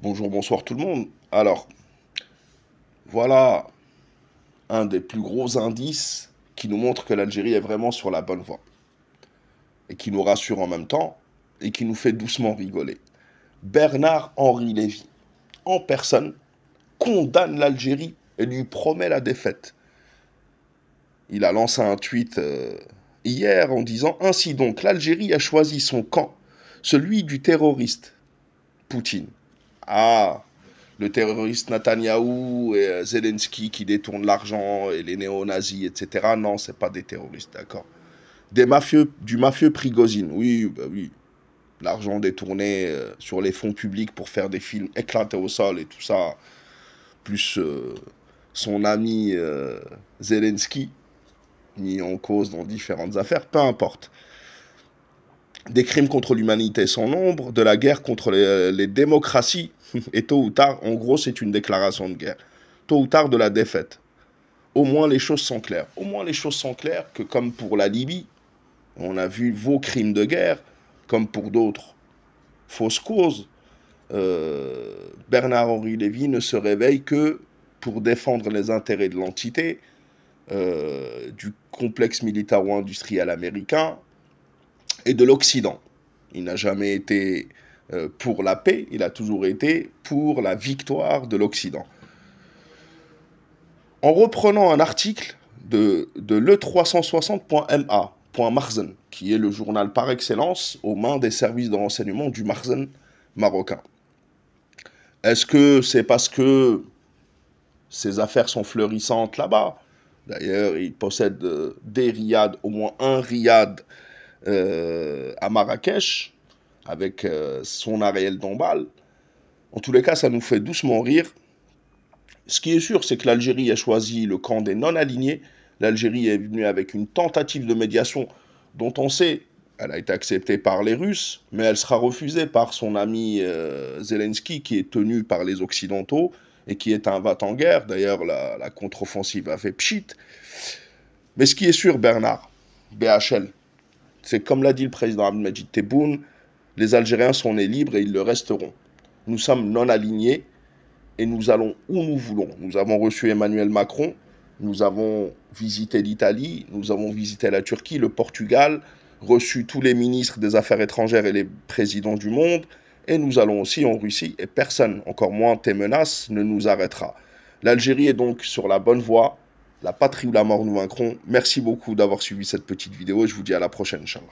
Bonjour, bonsoir tout le monde. Alors, voilà un des plus gros indices qui nous montre que l'Algérie est vraiment sur la bonne voie. Et qui nous rassure en même temps et qui nous fait doucement rigoler. Bernard-Henri Lévy, en personne, condamne l'Algérie et lui promet la défaite. Il a lancé un tweet euh, hier en disant Ainsi donc, l'Algérie a choisi son camp, celui du terroriste Poutine. Ah, le terroriste Netanyahou et euh, Zelensky qui détournent l'argent et les néo-nazis, etc. Non, ce pas des terroristes, d'accord Des mafieux, du mafieux Prigozine, oui, bah oui. L'argent détourné euh, sur les fonds publics pour faire des films éclatés au sol et tout ça, plus euh, son ami Zelensky, mis en cause dans différentes affaires, peu importe des crimes contre l'humanité sans nombre, de la guerre contre les, euh, démocraties, et tôt ou tard, en gros, c'est une déclaration de guerre. Tôt ou tard, de la défaite. Au moins, les choses sont claires. Au moins, les choses sont claires que, comme pour la Libye, on a vu vos crimes de guerre, comme pour d'autres fausses causes, euh, Bernard-Henri Lévy ne se réveille que pour défendre les intérêts de l'entité, euh, du complexe militaro-industriel américain, et de l'Occident. Il n'a jamais été euh, pour la paix, il a toujours été pour la victoire de l'Occident. En reprenant un article de, de le360.ma.marzen, qui est le journal par excellence aux mains des services de renseignement du Marzen marocain. Est-ce que c'est parce que ces affaires sont fleurissantes là-bas D'ailleurs, il possède euh, des riades, au moins un riad euh, à Marrakech avec euh, son Ariel Dombal. En tous les cas, ça nous fait doucement rire. Ce qui est sûr, c'est que l'Algérie a choisi le camp des non-alignés. L'Algérie est venue avec une tentative de médiation dont on sait, elle a été acceptée par les Russes, mais elle sera refusée par son ami euh, Zelensky, qui est tenu par les Occidentaux et qui est un vat en guerre. D'ailleurs, la, la contre-offensive a fait pchit. Mais ce qui est sûr, Bernard, BHL, c'est comme l'a dit le président Abdelmajid Tebboune, les Algériens sont nés libres et ils le resteront. Nous sommes non alignés et nous allons où nous voulons. Nous avons reçu Emmanuel Macron, nous avons visité l'Italie, nous avons visité la Turquie, le Portugal, reçu tous les ministres des Affaires étrangères et les présidents du monde, et nous allons aussi en Russie, et personne, encore moins tes menaces, ne nous arrêtera. L'Algérie est donc sur la bonne voie, la patrie ou la mort nous vaincrons. Merci beaucoup d'avoir suivi cette petite vidéo. Je vous dis à la prochaine, Inch'Allah.